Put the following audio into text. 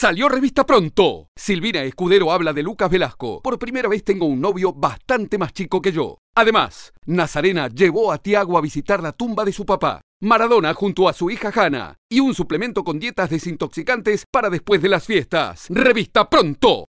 Salió revista pronto. Silvina Escudero habla de Lucas Velasco. Por primera vez tengo un novio bastante más chico que yo. Además, Nazarena llevó a Tiago a visitar la tumba de su papá. Maradona junto a su hija Hanna. Y un suplemento con dietas desintoxicantes para después de las fiestas. Revista pronto.